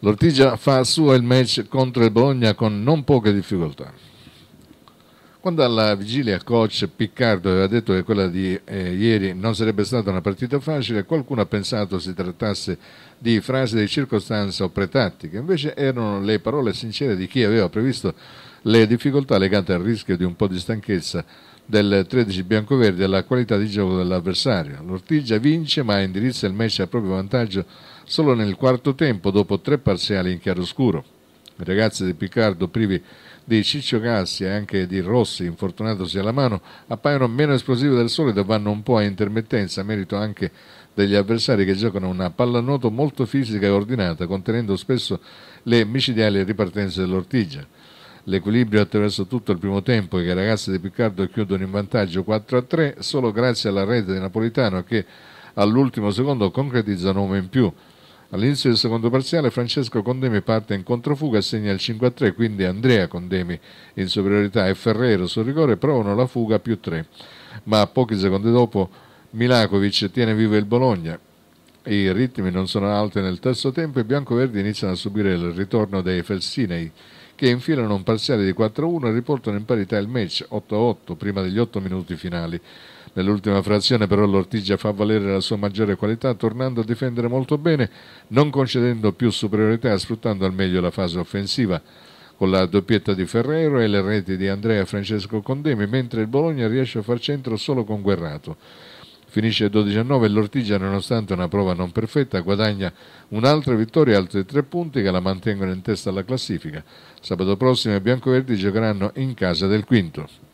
L'Ortigia fa il suo il match contro il Bologna con non poche difficoltà. Quando alla vigilia coach Piccardo aveva detto che quella di eh, ieri non sarebbe stata una partita facile, qualcuno ha pensato si trattasse di frasi di circostanza o pretattiche, invece erano le parole sincere di chi aveva previsto le difficoltà legate al rischio di un po' di stanchezza del 13 biancoverdi e alla qualità di gioco dell'avversario. L'Ortigia vince ma indirizza il match a proprio vantaggio solo nel quarto tempo dopo tre parziali in chiaroscuro. I ragazzi di Piccardo privi di Ciccio Cassi e anche di Rossi, infortunatosi alla mano, appaiono meno esplosivi del solito e vanno un po' a intermittenza, merito anche degli avversari che giocano una pallanuoto molto fisica e ordinata, contenendo spesso le micidiali ripartenze dell'Ortigia l'equilibrio attraverso tutto il primo tempo e che i ragazzi di Piccardo chiudono in vantaggio 4 3 solo grazie alla rete di Napolitano che all'ultimo secondo concretizza un uomo in più. All'inizio del secondo parziale Francesco Condemi parte in controfuga e segna il 5 3, quindi Andrea Condemi in superiorità e Ferrero sul rigore provano la fuga più 3. Ma pochi secondi dopo Milakovic tiene vivo il Bologna. I ritmi non sono alti nel terzo tempo e i biancoverdi iniziano a subire il ritorno dei Felsinei che infilano un parziale di 4-1 e riportano in parità il match 8-8 prima degli 8 minuti finali. Nell'ultima frazione però l'Ortigia fa valere la sua maggiore qualità tornando a difendere molto bene, non concedendo più superiorità sfruttando al meglio la fase offensiva con la doppietta di Ferrero e le reti di Andrea Francesco Condemi, mentre il Bologna riesce a far centro solo con Guerrato. Finisce 12-9 e l'Ortigia, nonostante una prova non perfetta, guadagna un'altra vittoria e altri tre punti che la mantengono in testa alla classifica. Sabato prossimo i biancoverdi giocheranno in casa del quinto.